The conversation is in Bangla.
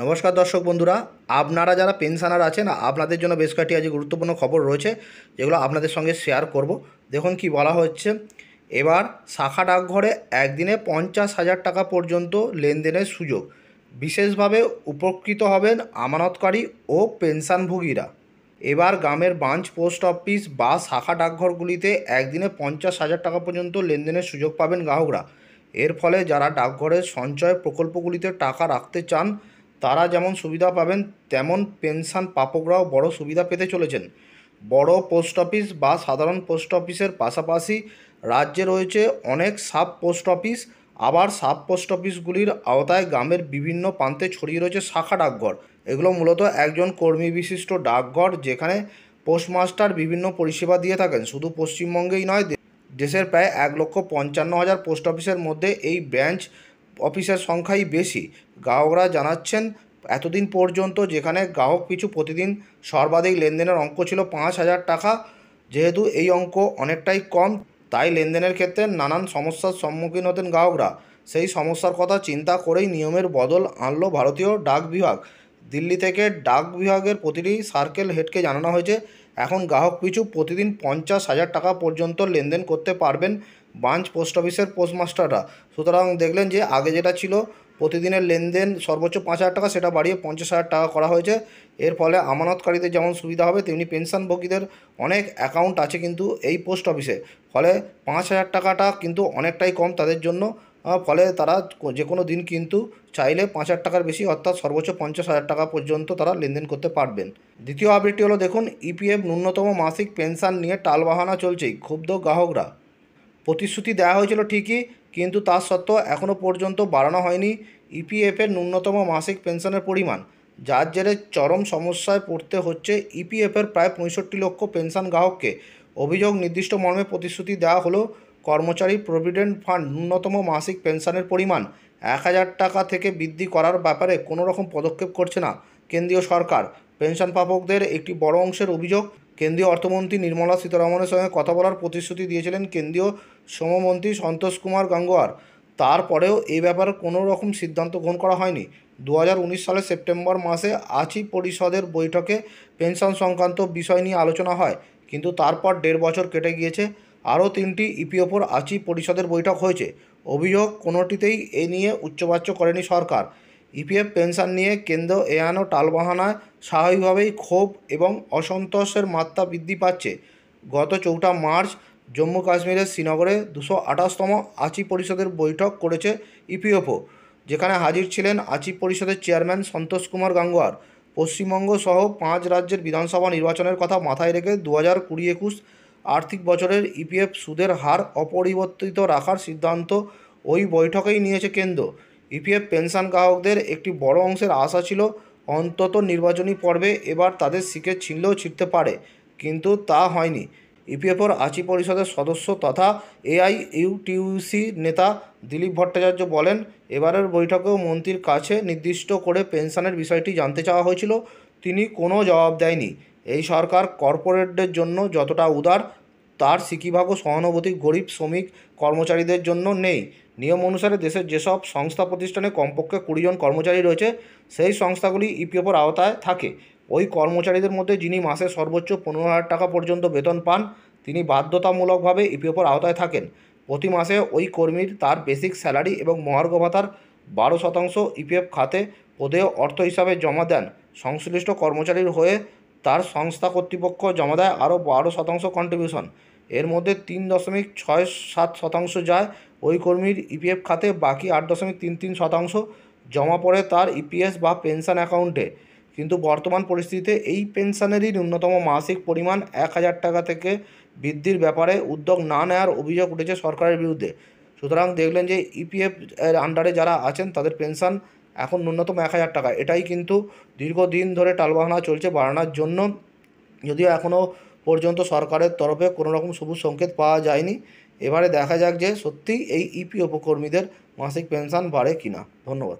নমস্কার দর্শক বন্ধুরা আপনারা যারা পেনশনার আছেন আপনাদের জন্য বেশ কয়েকটি আজ গুরুত্বপূর্ণ খবর রয়েছে যেগুলো আপনাদের সঙ্গে শেয়ার করব দেখুন কি বলা হচ্ছে এবার শাখা ডাকঘরে একদিনে পঞ্চাশ হাজার টাকা পর্যন্ত লেনদেনের সুযোগ বিশেষভাবে উপকৃত হবেন আমানতকারী ও পেনশনভোগীরা এবার গ্রামের বাঞ্চ পোস্ট অফিস বা শাখা ডাকঘরগুলিতে একদিনে পঞ্চাশ হাজার টাকা পর্যন্ত লেনদেনের সুযোগ পাবেন গ্রাহকরা এর ফলে যারা ডাকঘরের সঞ্চয় প্রকল্পগুলিতে টাকা রাখতে চান তারা যেমন সুবিধা পাবেন তেমন পেনশন প্রাপকরাও বড় সুবিধা পেতে চলেছেন বড় পোস্ট অফিস বা সাধারণ পোস্ট অফিসের পাশাপাশি রাজ্যে রয়েছে অনেক সাব পোস্ট অফিস আবার সাব পোস্ট অফিসগুলির আওতায় গ্রামের বিভিন্ন প্রান্তে ছড়িয়ে রয়েছে শাখা ডাকঘর এগুলো মূলত একজন কর্মী বিশিষ্ট ডাকঘর যেখানে পোস্টমাস্টার বিভিন্ন পরিষেবা দিয়ে থাকেন শুধু পশ্চিমবঙ্গেই নয় দেশের প্রায় এক লক্ষ পঞ্চান্ন হাজার পোস্ট অফিসের মধ্যে এই ব্রাঞ্চ অফিসের সংখ্যাই বেশি গ্রাহকরা জানাচ্ছেন এতদিন পর্যন্ত যেখানে গ্রাহক পিছু প্রতিদিন সর্বাধিক লেনদেনের অঙ্ক ছিল পাঁচ হাজার টাকা যেহেতু এই অঙ্ক অনেকটাই কম তাই লেনদেনের ক্ষেত্রে নানান সমস্যার সম্মুখীন হতেন গ্রাহকরা সেই সমস্যার কথা চিন্তা করেই নিয়মের বদল আনলো ভারতীয় ডাক বিভাগ দিল্লি থেকে ডাক বিভাগের প্রতিটি সার্কেল হেডকে জানানো হয়েছে এখন গ্রাহক পিছু প্রতিদিন পঞ্চাশ হাজার টাকা পর্যন্ত লেনদেন করতে পারবেন ব্রাঞ্চ পোস্ট অফিসের পোস্টমাস্টাররা সুতরাং দেখলেন যে আগে যেটা ছিল প্রতিদিনের লেনদেন সর্বোচ্চ পাঁচ হাজার টাকা সেটা বাড়িয়ে পঞ্চাশ হাজার টাকা করা হয়েছে এর ফলে আমানতকারীদের যেমন সুবিধা হবে তেমনি পেনশনভোগীদের অনেক অ্যাকাউন্ট আছে কিন্তু এই পোস্ট অফিসে ফলে পাঁচ হাজার টাকাটা কিন্তু অনেকটাই কম তাদের জন্য ফলে তারা যে কোনো দিন কিন্তু চাইলে পাঁচ হাজার টাকার বেশি অর্থাৎ সর্বোচ্চ পঞ্চাশ হাজার টাকা পর্যন্ত তারা লেনদেন করতে পারবেন দ্বিতীয় আপডেটটি হলো দেখুন ইপিএফ e ন্যূনতম মাসিক পেনশন নিয়ে টালবাহানা চলছেই ক্ষুব্ধ গ্রাহকরা প্রতিশ্রুতি দেওয়া হয়েছিল ঠিকই কিন্তু তা সত্ত্বেও এখনও পর্যন্ত বাড়ানো হয়নি ইপিএফের ন্যূনতম মাসিক পেনশনের পরিমাণ যার জেরে চরম সমস্যায় পড়তে হচ্ছে ইপিএফের প্রায় পঁয়ষট্টি লক্ষ পেনশন গ্রাহককে অভিযোগ নির্দিষ্ট মর্মে প্রতিশ্রুতি দেওয়া হলো কর্মচারী প্রভিডেন্ট ফান্ড ন্যূনতম মাসিক পেনশনের পরিমাণ এক হাজার টাকা থেকে বৃদ্ধি করার ব্যাপারে কোনো রকম পদক্ষেপ করছে না কেন্দ্রীয় সরকার পেনশন প্রাপকদের একটি বড় অংশের অভিযোগ কেন্দ্রীয় অর্থমন্ত্রী নির্মলা সীতারমনের সঙ্গে কথা বলার প্রতিশ্রুতি দিয়েছিলেন কেন্দ্রীয় শ্রমমন্ত্রী সন্তোষ কুমার গাঙ্গোয়ার তারপরেও এ ব্যাপারে কোনো রকম সিদ্ধান্ত গ্রহণ করা হয়নি দু সালের সেপ্টেম্বর মাসে আচি পরিষদের বৈঠকে পেনশন সংক্রান্ত বিষয় নিয়ে আলোচনা হয় কিন্তু তারপর দেড় বছর কেটে গিয়েছে আরও তিনটি ইপিওপর আচি পরিষদের বৈঠক হয়েছে অভিযোগ কোনোটিতেই এ নিয়ে উচ্চবাচ্য করেনি সরকার ইপিএফ পেনশন নিয়ে কেন্দ্র এয়ানো টালবাহানায় স্বাভাবিকভাবেই ক্ষোভ এবং অসন্তোষের মাত্রা বৃদ্ধি পাচ্ছে গত চৌঠা মার্চ জম্মু কাশ্মীরের শ্রীনগরে দুশো আঠাশতম আচি পরিষদের বৈঠক করেছে ইপিএফও যেখানে হাজির ছিলেন আচি পরিষদের চেয়ারম্যান সন্তোষ কুমার গাঙ্গুয়ার পশ্চিমবঙ্গ সহ পাঁচ রাজ্যের বিধানসভা নির্বাচনের কথা মাথায় রেখে দু হাজার কুড়ি একুশ আর্থিক বছরের ইপিএফ সুদের হার অপরিবর্তিত রাখার সিদ্ধান্ত ওই বৈঠকেই নিয়েছে কেন্দ্র ইপিএফ পেনশন গ্রাহকদের একটি বড় অংশের আশা ছিল অন্তত নির্বাচনী পর্বে এবার তাদের শিখে ছিনলেও ছিটতে পারে কিন্তু তা হয়নি ইপিএফওর আচি পরিষদের সদস্য তথা এআই ইউটিউসি নেতা দিলীপ ভট্টাচার্য বলেন এবারের বৈঠকেও মন্ত্রীর কাছে নির্দিষ্ট করে পেনশনের বিষয়টি জানতে চাওয়া হয়েছিল তিনি কোনো জবাব দেয়নি এই সরকার কর্পোরেটদের জন্য যতটা উদার তার সিকিভাগও সহানুভূতি গরিব শ্রমিক কর্মচারীদের জন্য নেই নিয়ম অনুসারে দেশের যেসব সংস্থা প্রতিষ্ঠানে কমপক্ষে কুড়িজন কর্মচারী রয়েছে সেই সংস্থাগুলি ইপিএফের আওতায় থাকে ওই কর্মচারীদের মধ্যে যিনি মাসে সর্বোচ্চ পনেরো হাজার টাকা পর্যন্ত বেতন পান তিনি বাধ্যতামূলকভাবে ইপিএফের আওতায় থাকেন প্রতি মাসে ওই কর্মীর তার বেসিক স্যালারি এবং মহার্ঘ ভাতার বারো শতাংশ ইপিএফ খাতে প্রদেয় অর্থ হিসাবে জমা দেন সংশ্লিষ্ট কর্মচারীর হয়ে তার সংস্থা কর্তৃপক্ষ জমা দেয় আরও বারো শতাংশ কন্ট্রিবিউশন এর মধ্যে তিন দশমিক ছয় সাত শতাংশ যায় ওই কর্মীর ইপিএফ e খাতে বাকি আট দশমিক তিন তিন শতাংশ জমা পড়ে তার ইপিএস e বা পেনশন অ্যাকাউন্টে কিন্তু বর্তমান পরিস্থিতিতে এই পেনশনেরই ন্যূনতম মাসিক পরিমাণ এক হাজার টাকা থেকে বৃদ্ধির ব্যাপারে উদ্যোগ না নেওয়ার অভিযোগ উঠেছে সরকারের বিরুদ্ধে সুতরাং দেখলেন যে ইপিএফ e এর আন্ডারে যারা আছেন তাদের পেনশন এখন ন্যূনতম এক হাজার টাকা এটাই কিন্তু দীর্ঘদিন ধরে টালবাহানা চলছে বাড়ানোর জন্য যদিও এখনও পর্যন্ত সরকারের তরফে কোনো রকম সবুজ সংকেত পাওয়া যায়নি এবারে দেখা যাক যে সত্যি এই ইপিএফও কর্মীদের মাসিক পেনশন বাড়ে কিনা ধন্যবাদ